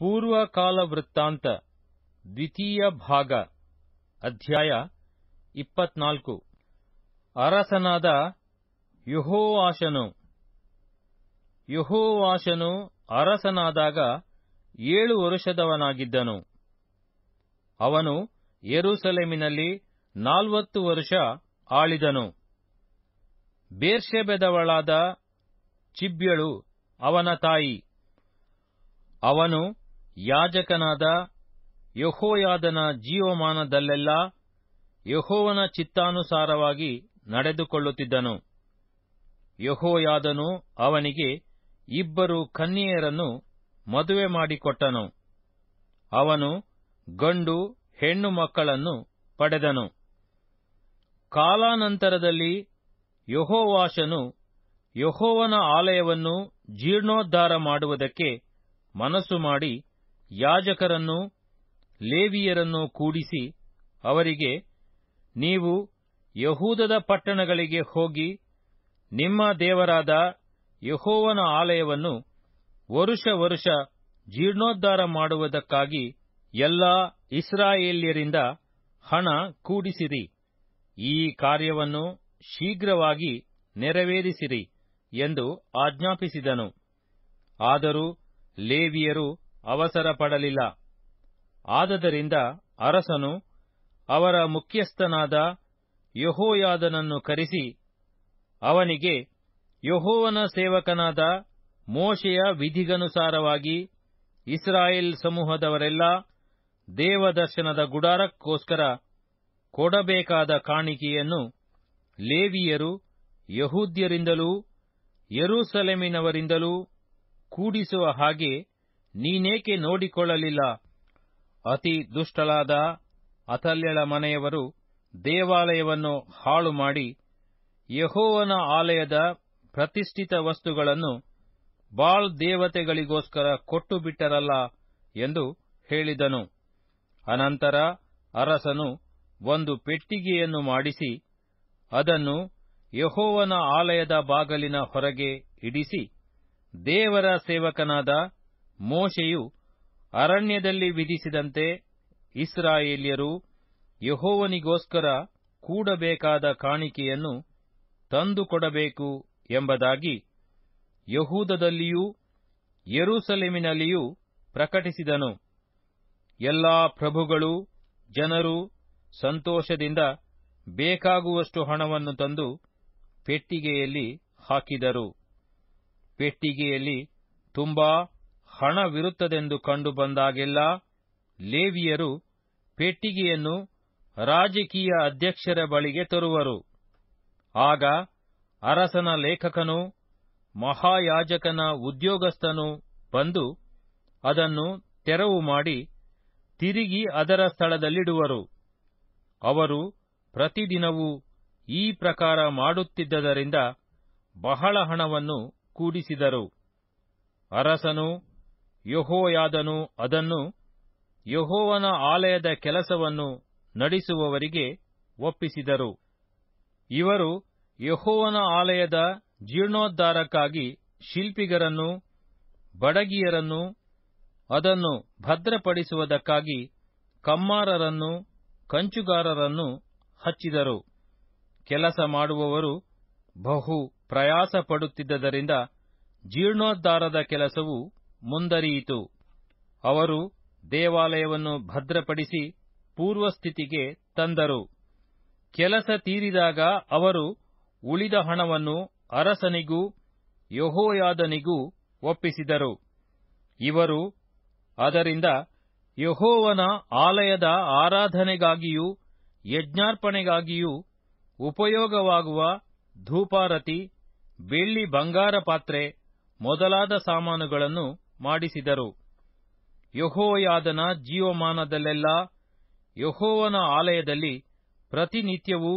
ಪೂರ್ವಕಾಲ ವೃತ್ತಾಂತ ದ್ವಿತೀಯ ಭಾಗ ಅಧ್ಯಾಯ ಇಪ್ಪತ್ನಾಲ್ಕು ಅರಸನಾದ ಯುಹೋವಾಶನು ಯುಹೋವಾಶನು ಅರಸನಾದಾಗ ಏಳು ವರುಷದವನಾಗಿದ್ದನು ಅವನು ಯೆರೂಸಲೇಮಿನಲ್ಲಿ ನಾಲ್ವತ್ತು ವರುಷ ಆಳಿದನು ಬೇರ್ಷೆಬೆದವಳಾದ ಚಿಬ್ಯಳು ಅವನ ತಾಯಿ ಅವನು ಯಾಜಕನಾದ ಯಹೋಯಾದನ ಜೀವಮಾನದಲ್ಲೆಲ್ಲ ಯಹೋವನ ಚಿತ್ತಾನುಸಾರವಾಗಿ ನಡೆದುಕೊಳ್ಳುತ್ತಿದ್ದನು ಯಹೋಯಾದನು ಅವನಿಗೆ ಇಬ್ಬರು ಕನ್ನಿಯರನ್ನು ಮದುವೆ ಮಾಡಿಕೊಟ್ಟನು ಅವನು ಗಂಡು ಹೆಣ್ಣು ಮಕ್ಕಳನ್ನು ಪಡೆದನು ಕಾಲಾನಂತರದಲ್ಲಿ ಯಹೋವಾಶನು ಯಹೋವನ ಆಲಯವನ್ನು ಜೀರ್ಣೋದ್ಧಾರ ಮಾಡುವುದಕ್ಕೆ ಮನಸ್ಸು ಮಾಡಿ ಯಾಜಕರನ್ನು ಲೇವಿಯರನ್ನು ಕೂಡಿಸಿ ಅವರಿಗೆ ನೀವು ಯಹೂದದ ಪಟ್ಟಣಗಳಿಗೆ ಹೋಗಿ ನಿಮ್ಮ ದೇವರಾದ ಯಹೋವನ ಆಲಯವನ್ನು ವರುಷ ವರುಷ ಜೀರ್ಣೋದ್ಧಾರ ಮಾಡುವುದಕ್ಕಾಗಿ ಎಲ್ಲ ಇಸ್ರಾಯೇಲ್ಯರಿಂದ ಹಣ ಕೂಡಿಸಿರಿ ಈ ಕಾರ್ಯವನ್ನು ಶೀಘ್ರವಾಗಿ ನೆರವೇರಿಸಿರಿ ಎಂದು ಆಜ್ಞಾಪಿಸಿದನು ಆದರೂ ಲೇವಿಯರು ಅವಸರ ಪಡಲಿಲ್ಲ ಆದದರಿಂದ ಅರಸನು ಅವರ ಮುಖ್ಯಸ್ಥನಾದ ಯಹೋಯಾದನನ್ನು ಕರೆಸಿ ಅವನಿಗೆ ಯಹೋವನ ಸೇವಕನಾದ ಮೋಶೆಯ ವಿಧಿಗನುಸಾರವಾಗಿ ಇಸ್ರಾಯೇಲ್ ಸಮೂಹದವರೆಲ್ಲ ದೇವದರ್ಶನದ ಗುಡಾರಕ್ಕೋಸ್ಕರ ಕೊಡಬೇಕಾದ ಕಾಣಿಕೆಯನ್ನು ಲೇವಿಯರು ಯಹೂದ್ಯರಿಂದಲೂ ಯರೂಸಲೇಮಿನವರಿಂದಲೂ ಕೂಡಿಸುವ ಹಾಗೆ ನೀನೇಕೆ ನೋಡಿಕೊಳ್ಳಲಿಲ್ಲ ಅತಿ ದುಷ್ಟಳಾದ ಅತಲ್ಯಳ ಮನೆಯವರು ದೇವಾಲಯವನ್ನು ಹಾಳು ಮಾಡಿ ಯಹೋವನ ಆಲಯದ ಪ್ರತಿಷ್ಠಿತ ವಸ್ತುಗಳನ್ನು ಬಾಳ್ ದೇವತೆಗಳಿಗೋಸ್ಕರ ಕೊಟ್ಟು ಬಿಟ್ಟರಲ್ಲ ಎಂದು ಹೇಳಿದನು ಅನಂತರ ಅರಸನು ಒಂದು ಪೆಟ್ಟಿಗೆಯನ್ನು ಮಾಡಿಸಿ ಅದನ್ನು ಯಹೋವನ ಆಲಯದ ಬಾಗಲಿನ ಹೊರಗೆ ಇಡಿಸಿ ದೇವರ ಸೇವಕನಾದ ಮೋಶೆಯು ಅರಣ್ಯದಲ್ಲಿ ವಿಧಿಸಿದಂತೆ ಇಸ್ರಾಯೇಲ್ಯರು ಯಹೋವನಿಗೋಸ್ಕರ ಕೂಡಬೇಕಾದ ಕಾಣಿಕೆಯನ್ನು ತಂದುಕೊಡಬೇಕು ಎಂಬುದಾಗಿ ಯಹೂದದಲ್ಲಿಯೂ ಯರೂಸಲೇಮಿನಲ್ಲಿಯೂ ಪ್ರಕಟಿಸಿದನು ಎಲ್ಲಾ ಪ್ರಭುಗಳು ಜನರು ಸಂತೋಷದಿಂದ ಬೇಕಾಗುವಷ್ಟು ಹಣವನ್ನು ತಂದು ಪೆಟ್ಟಿಗೆಯಲ್ಲಿ ಹಾಕಿದರು ಪೆಟ್ಟಿಗೆಯಲ್ಲಿ ತುಂಬಾ ಹಣವಿರುತ್ತದೆಂದು ಕಂಡು ಬಂದಾಗೆಲ್ಲ ಲೇವಿಯರು ಪೆಟ್ಟಿಗೆಯನ್ನು ರಾಜಕೀಯ ಅಧ್ಯಕ್ಷರ ಬಳಿಗೆ ತರುವರು ಆಗ ಅರಸನ ಲೇಖಕನು ಮಹಾಯಾಜಕನ ಉದ್ಯೋಗಸ್ಥನು ಬಂದು ಅದನ್ನು ತೆರವು ಮಾಡಿ ತಿರುಗಿ ಅದರ ಸ್ಥಳದಲ್ಲಿಡುವರು ಅವರು ಪ್ರತಿದಿನವೂ ಈ ಪ್ರಕಾರ ಮಾಡುತ್ತಿದ್ದರಿಂದ ಬಹಳ ಹಣವನ್ನು ಕೂಡಿಸಿದರು ಅರಸನು ಯಹೋಯಾದನು ಅದನ್ನು ಯಹೋವನ ಆಲಯದ ಕೆಲಸವನ್ನು ನಡೆಸುವವರಿಗೆ ಒಪ್ಪಿಸಿದರು ಇವರು ಯಹೋವನ ಆಲಯದ ಜೀರ್ಣೋದ್ಧಾರಕ್ಕಾಗಿ ಶಿಲ್ಪಿಗರನ್ನು ಬಡಗಿಯರನ್ನು ಅದನ್ನು ಭದ್ರಪಡಿಸುವುದಕ್ಕಾಗಿ ಕಮ್ಮಾರರನ್ನು ಕಂಚುಗಾರರನ್ನು ಹಚ್ಚಿದರು ಕೆಲಸ ಮಾಡುವವರು ಬಹು ಪ್ರಯಾಸ ಪಡುತ್ತಿದ್ದರಿಂದ ಜೀರ್ಣೋದ್ಧಾರದ ಕೆಲಸವು ಮುಂದರಿಯಿತು ಅವರು ದೇವಾಲಯವನ್ನು ಭದ್ರಪಡಿಸಿ ಪೂರ್ವಸ್ಥಿತಿಗೆ ತಂದರು ಕೆಲಸ ತೀರಿದಾಗ ಅವರು ಉಳಿದ ಹಣವನ್ನು ಅರಸನಿಗೂ ಯಹೋಯಾದನಿಗೂ ಒಪ್ಪಿಸಿದರು ಇವರು ಅದರಿಂದ ಯಹೋವನ ಆಲಯದ ಆರಾಧನೆಗಾಗಿಯೂ ಯಜ್ಞಾರ್ಪಣೆಗಾಗಿಯೂ ಉಪಯೋಗವಾಗುವ ಧೂಪಾರತಿ ಬೆಳ್ಳಿ ಬಂಗಾರ ಪಾತ್ರೆ ಮೊದಲಾದ ಸಾಮಾನುಗಳನ್ನು ಮಾಡಿಸಿದರು ಯೆಹೋಯಾದನ ಜೀವಮಾನದಲ್ಲೆಲ್ಲ ಯಹೋವನ ಆಲಯದಲ್ಲಿ ಪ್ರತಿನಿತ್ಯವೂ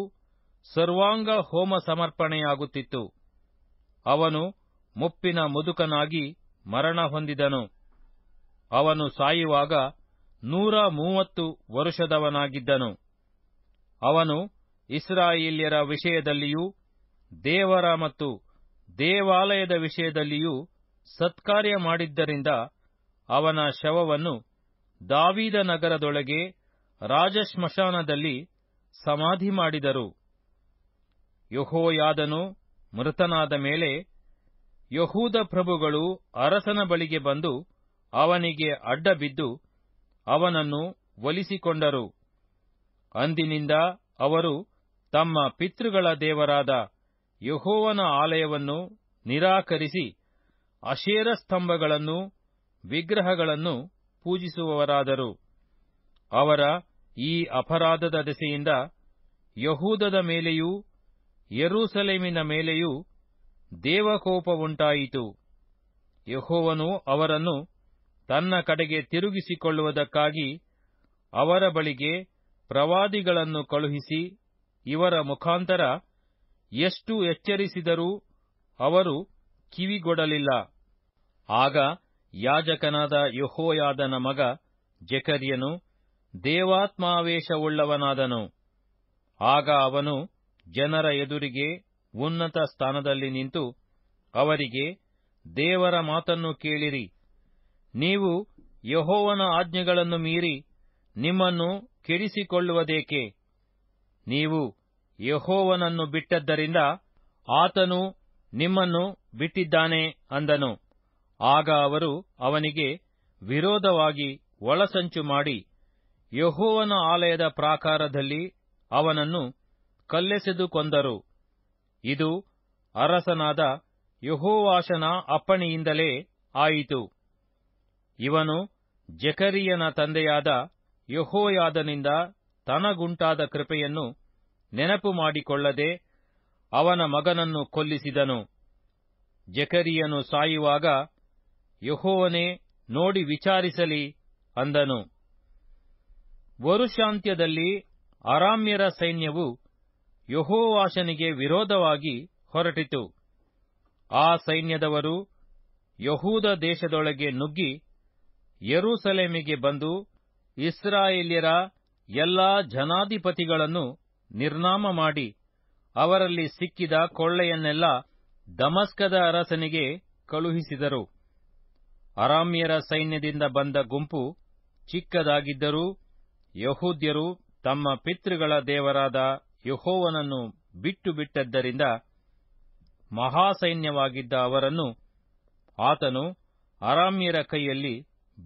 ಸರ್ವಾಂಗ ಹೋಮ ಸಮರ್ಪಣೆಯಾಗುತ್ತಿತ್ತು ಅವನು ಮುಪ್ಪಿನ ಮುದುಕನಾಗಿ ಮರಣ ಹೊಂದಿದನು ಅವನು ಸಾಯುವಾಗ ನೂರ ಮೂವತ್ತು ವರುಷದವನಾಗಿದ್ದನು ಅವನು ಇಸ್ರಾಯೇಲ್ಯರ ವಿಷಯದಲ್ಲಿಯೂ ದೇವರ ಮತ್ತು ದೇವಾಲಯದ ವಿಷಯದಲ್ಲಿಯೂ ಸತ್ಕಾರ್ಯ ಮಾಡಿದ್ದರಿಂದ ಅವನ ಶವವನ್ನು ದಾವೀದ ನಗರದೊಳಗೆ ರಾಜಶ್ಮಶಾನದಲ್ಲಿ ಸಮಾಧಿ ಮಾಡಿದರು ಯಹೋಯಾದನು ಮೃತನಾದ ಮೇಲೆ ಯಹೂದ ಪ್ರಭುಗಳು ಅರಸನ ಬಳಿಗೆ ಬಂದು ಅವನಿಗೆ ಅಡ್ಡಬಿದ್ದು ಅವನನ್ನು ಒಲಿಸಿಕೊಂಡರು ಅಂದಿನಿಂದ ಅವರು ತಮ್ಮ ಪಿತೃಗಳ ದೇವರಾದ ಯಹೋವನ ಆಲಯವನ್ನು ನಿರಾಕರಿಸಿ ಅಶೇರ ಸ್ತಂಭಗಳನ್ನು ವಿಗ್ರಹಗಳನ್ನು ಪೂಜಿಸುವವರಾದರು ಅವರ ಈ ಅಪರಾಧದ ದೆಸೆಯಿಂದ ಯಹೂದದ ಮೇಲೆಯೂ ಯರೂಸಲೇಮಿನ ಮೇಲೆಯೂ ದೇವಕೋಪವುಂಟಾಯಿತು ಯೆಹೋವನು ಅವರನ್ನು ತನ್ನ ಕಡೆಗೆ ತಿರುಗಿಸಿಕೊಳ್ಳುವುದಕ್ಕಾಗಿ ಅವರ ಬಳಿಗೆ ಪ್ರವಾದಿಗಳನ್ನು ಕಳುಹಿಸಿ ಇವರ ಮುಖಾಂತರ ಎಷ್ಟು ಎಚ್ಚರಿಸಿದರೂ ಅವರು ಕಿವಿಗೊಡಲಿಲ್ಲ ಆಗ ಯಾಜಕನಾದ ಯಹೋಯಾದನ ಮಗ ಜೆಕರಿಯನು ದೇವಾತ್ಮಾವೇಶವುಳ್ಳವನಾದನು ಆಗ ಅವನು ಜನರ ಎದುರಿಗೆ ಉನ್ನತ ಸ್ಥಾನದಲ್ಲಿ ನಿಂತು ಅವರಿಗೆ ದೇವರ ಮಾತನ್ನು ಕೇಳಿರಿ ನೀವು ಯಹೋವನ ಆಜ್ಞೆಗಳನ್ನು ಮೀರಿ ನಿಮ್ಮನ್ನು ಕೆಡಿಸಿಕೊಳ್ಳುವುದೇಕೆ ನೀವು ಯಹೋವನನ್ನು ಬಿಟ್ಟದ್ದರಿಂದ ಆತನು ನಿಮ್ಮನ್ನು ಬಿಟ್ಟಿದ್ದಾನೆ ಅಂದನು ಆಗ ಅವರು ಅವನಿಗೆ ವಿರೋಧವಾಗಿ ಒಳಸಂಚು ಮಾಡಿ ಯೆಹೋವನ ಆಲಯದ ಪ್ರಾಕಾರದಲ್ಲಿ ಅವನನ್ನು ಕಲ್ಲೆಸೆದು ಕೊಂದರು ಇದು ಅರಸನಾದ ಯಹೋವಾಶನ ಅಪ್ಪಣೆಯಿಂದಲೇ ಆಯಿತು ಇವನು ಜಕರಿಯನ ತಂದೆಯಾದ ಯಹೋಯಾದನಿಂದ ತನಗುಂಟಾದ ಕೃಪೆಯನ್ನು ನೆನಪು ಮಾಡಿಕೊಳ್ಳದೆ ಅವನ ಮಗನನ್ನು ಕೊಲ್ಲಿಸಿದನು ಜಕರಿಯನು ಸಾಯುವಾಗ ಯಹೋವನೇ ನೋಡಿ ವಿಚಾರಿಸಲಿ ಅಂದನು ವರುಷಾಂತ್ಯದಲ್ಲಿ ಅರಾಮ್ಯರ ಸೈನ್ಯವು ಯೆಹೋವಾಶನಿಗೆ ವಿರೋಧವಾಗಿ ಹೊರಟಿತು ಆ ಸೈನ್ಯದವರು ಯಹೂದ ದೇಶದೊಳಗೆ ನುಗ್ಗಿ ಯರೂಸಲೇಮಿಗೆ ಬಂದು ಇಸ್ರಾಯೇಲ್ಯರ ಎಲ್ಲಾ ಜನಾಧಿಪತಿಗಳನ್ನು ನಿರ್ನಾಮ ಮಾಡಿ ಅವರಲ್ಲಿ ಸಿಕ್ಕಿದ ಕೊಳ್ಳೆಯನ್ನೆಲ್ಲ ದಮಸ್ಕದ ಅರಸನಿಗೆ ಕಳುಹಿಸಿದರು ಅರಾಮ್ಯರ ಸೈನ್ಯದಿಂದ ಬಂದ ಗುಂಪು ಚಿಕ್ಕದಾಗಿದ್ದರೂ ಯಹೂದ್ಯರು ತಮ್ಮ ಪಿತೃಗಳ ದೇವರಾದ ಯಹೋವನನ್ನು ಬಿಟ್ಟು ಬಿಟ್ಟದ್ದರಿಂದ ಮಹಾಸೈನ್ಯವಾಗಿದ್ದ ಅವರನ್ನು ಆತನು ಅರಾಮ್ಯರ ಕೈಯಲ್ಲಿ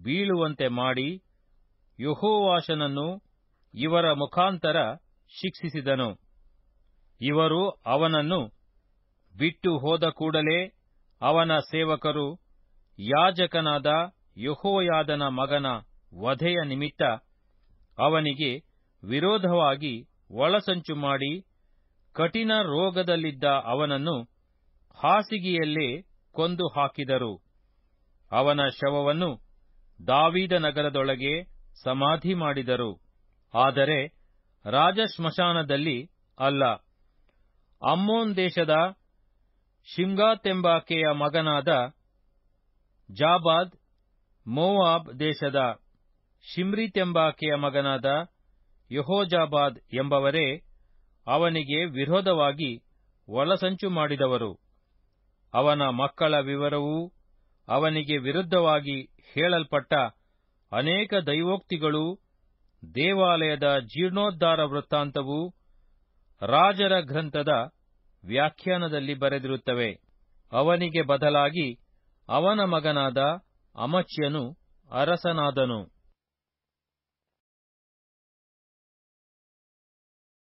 ಬೀಳುವಂತೆ ಮಾಡಿ ಯಹೋವಾಶನನ್ನು ಇವರ ಮುಖಾಂತರ ಶಿಕ್ಷಿಸಿದನು ಇವರು ಅವನನ್ನು ಬಿಟ್ಟು ಹೋದ ಕೂಡಲೇ ಅವನ ಸೇವಕರು ಯಾಜಕನಾದ ಯಹೋಯಾದನ ಮಗನ ವಧೆಯ ನಿಮಿತ್ತ ಅವನಿಗೆ ವಿರೋಧವಾಗಿ ಒಳಸಂಚು ಮಾಡಿ ಕಠಿಣ ರೋಗದಲ್ಲಿದ್ದ ಅವನನ್ನು ಹಾಸಿಗೆಯಲ್ಲೇ ಕೊಂದು ಹಾಕಿದರು ಅವನ ಶವವನ್ನು ದಾವಿದ ನಗರದೊಳಗೆ ಸಮಾಧಿ ಮಾಡಿದರು ಆದರೆ ರಾಜಶ್ಮಶಾನದಲ್ಲಿ ಅಲ್ಲ ಅಮ್ಮೋನ್ ದೇಶದ ಶಿಂಗಾತೆಂಬಾಕೆಯ ಮಗನಾದ ಜಾಬಾದ್ ಮೋವಾಬ್ ದೇಶದ ಶಿಮ್ರಿತ್ ಎಂಬಾಕೆಯ ಮಗನಾದ ಯಹೋಜಾಬಾದ್ ಎಂಬವರೇ ಅವನಿಗೆ ವಿರೋಧವಾಗಿ ಒಳಸಂಚು ಮಾಡಿದವರು ಅವನ ಮಕ್ಕಳ ವಿವರವೂ ಅವನಿಗೆ ವಿರುದ್ಧವಾಗಿ ಹೇಳಲ್ಪಟ್ಟ ಅನೇಕ ದೈವೋಕ್ತಿಗಳು ದೇವಾಲಯದ ಜೀರ್ಣೋದ್ಧಾರ ವೃತ್ತಾಂತವು ರಾಜರ ಗ್ರಂಥದ ವ್ಯಾಖ್ಯಾನದಲ್ಲಿ ಬರೆದಿರುತ್ತವೆ ಅವನಿಗೆ ಬದಲಾಗಿ ಅವನ ಮಗನಾದ ಅಮಚ್ಯನು ಅರಸನಾದನು